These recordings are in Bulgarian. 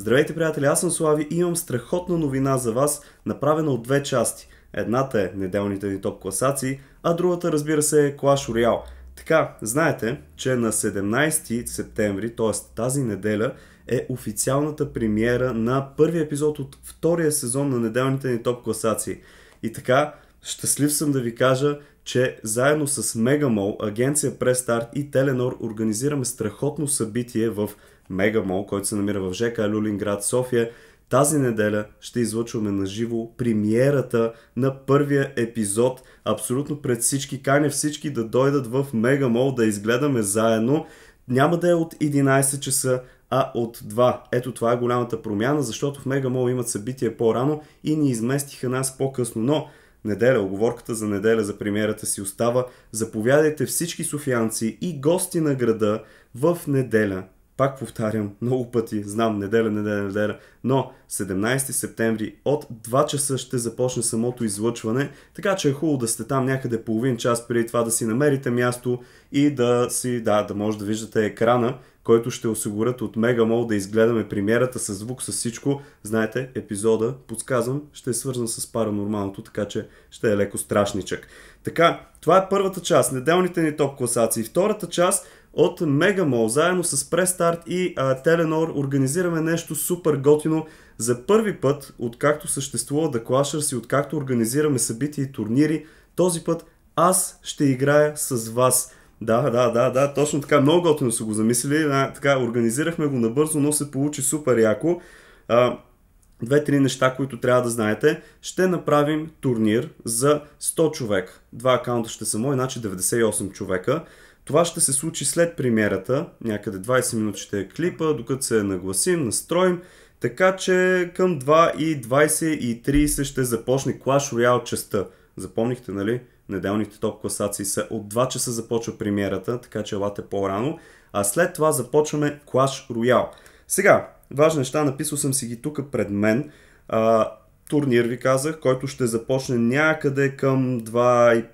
Здравейте, приятели! Аз съм Слави и имам страхотна новина за вас, направена от две части. Едната е неделните ни топ класации, а другата, разбира се, е Clash Royale. Така, знаете, че на 17 септември, т.е. тази неделя, е официалната премиера на първи епизод от втория сезон на неделните ни топ класации. И така, щастлив съм да ви кажа, че заедно с Мегамол, агенция Престарт и Теленор организираме страхотно събитие в Мегамол, който се намира в ЖК Люлинград, София. Тази неделя ще излъчваме на живо премиерата на първия епизод. Абсолютно пред всички. Каня всички да дойдат в Мегамол да изгледаме заедно. Няма да е от 11 часа, а от 2. Ето това е голямата промяна, защото в Мегамол имат събитие по-рано и ни изместиха нас по-късно. Но неделя, оговорката за неделя за премиерата си остава. Заповядайте всички софианци и гости на града в неделя пак повтарям много пъти, знам, неделя, неделя, неделя, но 17 септември от 2 часа ще започне самото излъчване, така че е хубаво да сте там някъде половин час преди това да си намерите място и да си, да, да може да виждате екрана който ще осигурят от Мегамол да изгледаме премиерата с звук, с всичко. Знаете, епизода, подсказвам, ще е свързан с паранормалното, така че ще е леко страшничък. Така, това е първата част, неделните ни топ класации. Втората част от Мегамол, заедно с Престарт и а, Теленор, организираме нещо супер готино. За първи път, откакто съществува The Clashers и откакто организираме събития и турнири, този път аз ще играя с вас. Да, да, да, да, точно така. Много готино са го замислили. А, така, организирахме го набързо, но се получи супер яко. А, две-три неща, които трябва да знаете. Ще направим турнир за 100 човек. Два акаунта ще са мои, значи 98 човека. Това ще се случи след премиерата, някъде 20 минути ще е клипа, докато се нагласим, настроим. Така че към 2 и 20 и 30 ще започне Clash Royale частта. Запомнихте, нали? Неделните топ класации са от 2 часа започва премиерата, така че елате по-рано. А след това започваме Clash Royale. Сега, важни неща, написал съм си ги тук пред мен. А, турнир ви казах, който ще започне някъде към 2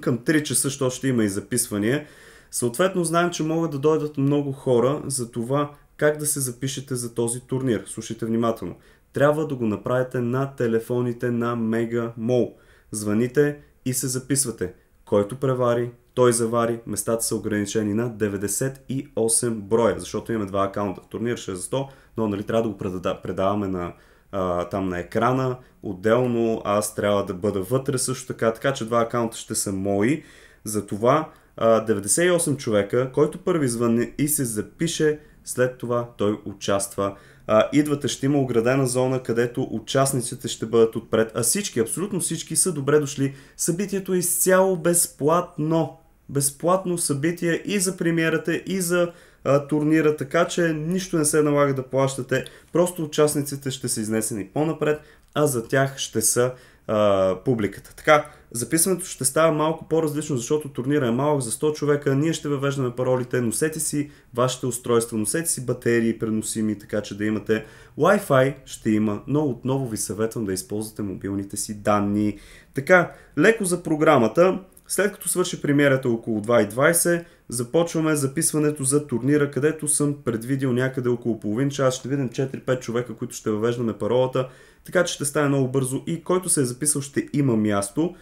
към 3 часа, защото ще има и записвания. Съответно, знаем, че могат да дойдат много хора за това как да се запишете за този турнир. Слушайте внимателно. Трябва да го направите на телефоните на Мега Мол звъните и се записвате. Който превари, той завари. Местата са ограничени на 98 броя, защото имаме два акаунта. Турнир 6 за 100, но нали, трябва да го предаваме на, а, там на екрана. Отделно аз трябва да бъда вътре също така, така че два акаунта ще са мои. Затова 98 човека, който първи звъне и се запише, след това той участва а, идвате, ще има оградена зона, където участниците ще бъдат отпред. А всички, абсолютно всички са добре дошли. Събитието е изцяло безплатно. Безплатно събитие и за премиерата, и за а, турнира, така че нищо не се налага да плащате. Просто участниците ще са изнесени по-напред, а за тях ще са а, публиката. Така, Записването ще става малко по-различно, защото турнира е малък за 100 човека. Ние ще въвеждаме паролите. Носете си вашите устройства, носете си батерии преносими, така че да имате Wi-Fi ще има, но отново ви съветвам да използвате мобилните си данни. Така, леко за програмата. След като свърши премиерата около 2.20, започваме записването за турнира, където съм предвидил някъде около половин час. Ще видим 4-5 човека, които ще въвеждаме паролата, така че ще стане много бързо и който се е записал ще има място.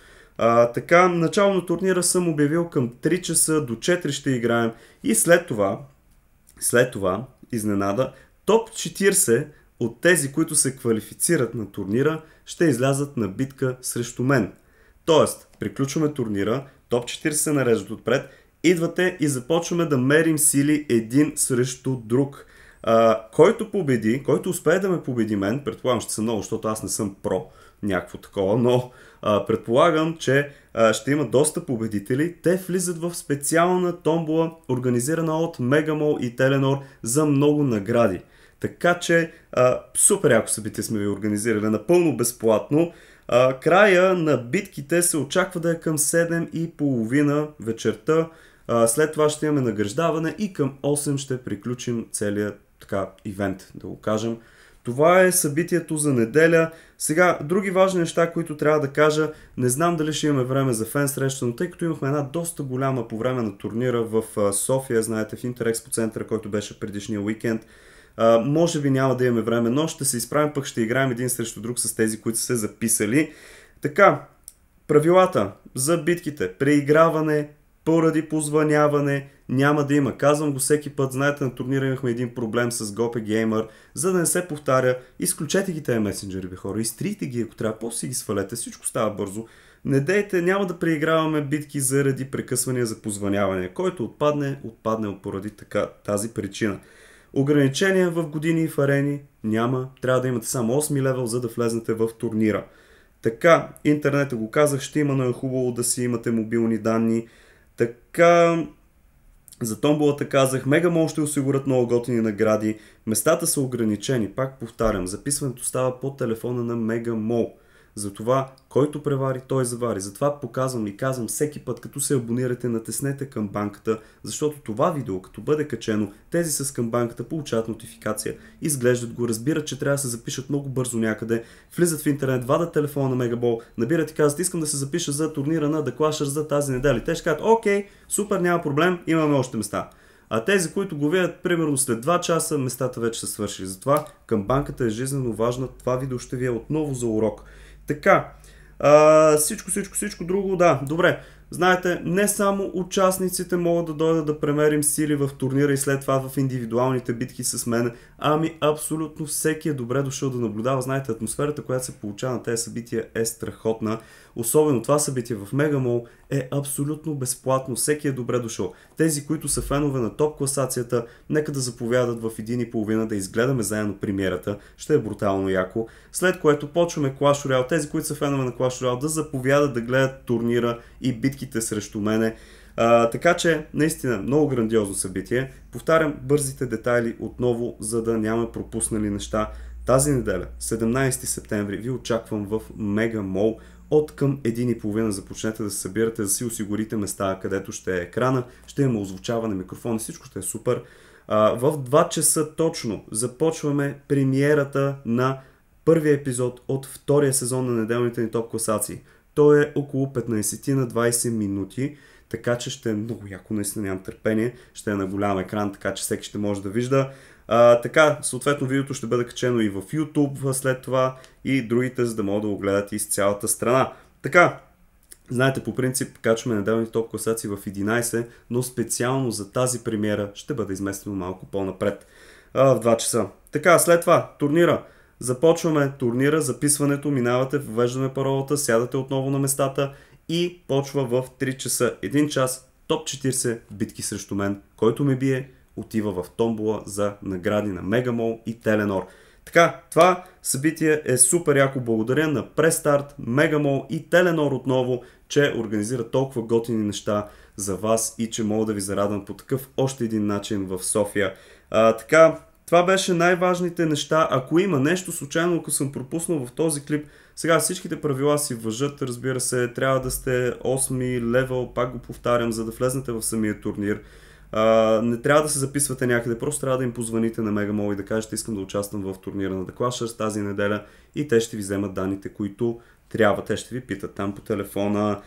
А, така, начало на турнира съм обявил към 3 часа, до 4 ще играем и след това, след това, изненада, топ 40 от тези, които се квалифицират на турнира, ще излязат на битка срещу мен. Тоест, приключваме турнира, топ 40 се нареждат отпред, идвате и започваме да мерим сили един срещу друг. А, който победи, който успее да ме победи мен, предполагам ще са много, защото аз не съм про, някакво такова, но а, предполагам, че а, ще има доста победители. Те влизат в специална томбола, организирана от Мегамол и Теленор за много награди. Така че а, супер яко събитие сме ви организирали, напълно безплатно. А, края на битките се очаква да е към 7.30 вечерта. А, след това ще имаме награждаване и към 8 ще приключим целият така, ивент, да го кажем. Това е събитието за неделя. Сега, други важни неща, които трябва да кажа. Не знам дали ще имаме време за фен среща, но тъй като имахме една доста голяма по време на турнира в София, знаете, в по центъра, който беше предишния уикенд, а, може би няма да имаме време, но ще се изправим, пък ще играем един срещу друг с тези, които са се записали. Така, правилата за битките. Преиграване, поради позваняване няма да има. Казвам го всеки път, знаете на турнира имахме един проблем с GOPE Gamer, е за да не се повтаря, изключете ги тези месенджери, бе хора, изтрийте ги ако трябва, после ги свалете, всичко става бързо. Не дейте, няма да преиграваме битки заради прекъсвания за позваняване. Който отпадне, отпадне поради така, тази причина. Ограничения в години и в арени няма. Трябва да имате само 8 левел, за да влезнете в турнира. Така, интернета го казах, ще има, но е хубаво да си имате мобилни данни. Така, за томболата казах, Мегамол ще осигурят много готини награди. Местата са ограничени. Пак повтарям, записването става по телефона на Мегамол. Затова, който превари, той завари. Затова показвам и казвам всеки път, като се абонирате, натеснете към банката, защото това видео, като бъде качено, тези с към банката получават нотификация. Изглеждат го, разбират, че трябва да се запишат много бързо някъде, влизат в интернет, вадат телефона на Мегабол, набират и казват, искам да се запиша за турнира на The Clashers за тази неделя. те ще кажат, окей, супер, няма проблем, имаме още места. А тези, които го видят, примерно след 2 часа, местата вече са свършили. Затова към банката е жизненно важна. Това видео ще ви е отново за урок. Така. А, всичко, всичко, всичко друго, да. Добре. Знаете, не само участниците могат да дойдат да премерим сили в турнира и след това в индивидуалните битки с мен, ами абсолютно всеки е добре дошъл да наблюдава. Знаете, атмосферата, която се получава на тези събития е страхотна. Особено това събитие в Мегамол е абсолютно безплатно. Всеки е добре дошъл. Тези, които са фенове на топ класацията, нека да заповядат в един и половина да изгледаме заедно премиерата. Ще е брутално яко. След което почваме Clash Royale. Тези, които са фенове на Clash Royale, да заповядат да гледат турнира и битки битките срещу мене. А, така че, наистина, много грандиозно събитие. Повтарям бързите детайли отново, за да няма пропуснали неща. Тази неделя, 17 септември, ви очаквам в Мега Мол. От към 1.30 започнете да се събирате, да си осигурите места, където ще е екрана, ще има озвучаване, микрофон и всичко ще е супер. А, в 2 часа точно започваме премиерата на първия епизод от втория сезон на неделните ни топ класации. То е около 15 на 20 минути, така че ще е много яко, наистина нямам търпение. Ще е на голям екран, така че всеки ще може да вижда. А, така, съответно видеото ще бъде качено и в YouTube след това и другите, за да могат да го гледат и с цялата страна. Така, Знаете, по принцип качваме неделни топ класации в 11, но специално за тази премиера ще бъде изместено малко по-напред. в 2 часа. Така, след това турнира. Започваме турнира, записването, минавате, въвеждаме паролата, сядате отново на местата и почва в 3 часа. 1 час, топ 40 битки срещу мен. Който ме бие, отива в томбола за награди на Мегамол и Теленор. Така, това събитие е супер яко. Благодаря на Престарт, Мегамол и Теленор отново, че организира толкова готини неща за вас и че мога да ви зарадвам по такъв още един начин в София. А, така, това беше най-важните неща. Ако има нещо случайно, ако съм пропуснал в този клип, сега всичките правила си въжат, разбира се, трябва да сте 8 левел, пак го повтарям, за да влезнете в самия турнир. не трябва да се записвате някъде, просто трябва да им позвоните на Мегамол и да кажете искам да участвам в турнира на The Clashers тази неделя и те ще ви вземат данните, които трябва. Те ще ви питат там по телефона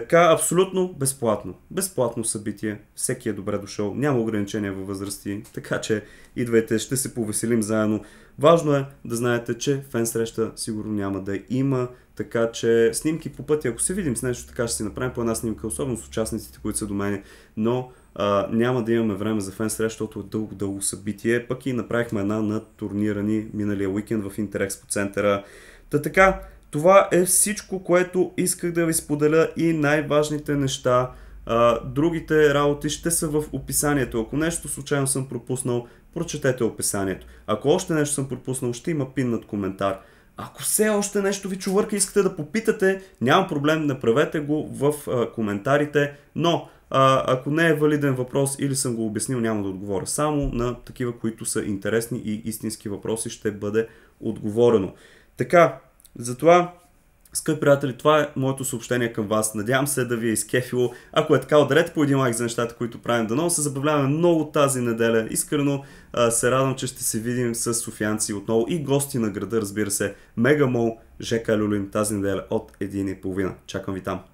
така, абсолютно безплатно. Безплатно събитие. Всеки е добре дошъл. Няма ограничения във възрасти. Така че идвайте, ще се повеселим заедно. Важно е да знаете, че фен среща сигурно няма да има. Така че снимки по пътя, ако се видим с нещо, така ще си направим по една снимка, особено с участниците, които са до мен. Но а, няма да имаме време за фен среща, защото е дълго-дълго събитие. Пък и направихме една на турнира ни миналия уикенд в по центъра. Та така, това е всичко, което исках да ви споделя и най-важните неща. Другите работи ще са в описанието. Ако нещо случайно съм пропуснал, прочетете описанието. Ако още нещо съм пропуснал, ще има пиннат коментар. Ако все още нещо ви чувърка искате да попитате, нямам проблем, направете го в а, коментарите, но а, ако не е валиден въпрос или съм го обяснил, няма да отговоря. Само на такива, които са интересни и истински въпроси ще бъде отговорено. Така, затова Скъпи приятели, това е моето съобщение към вас. Надявам се да ви е изкефило. Ако е така, ударете по един лайк за нещата, които правим. Дано се забавляваме много тази неделя. Искрено а, се радвам, че ще се видим с софиянци отново и гости на града, разбира се. Мегамол, ЖК Люлин тази неделя от 1.30. Чакам ви там.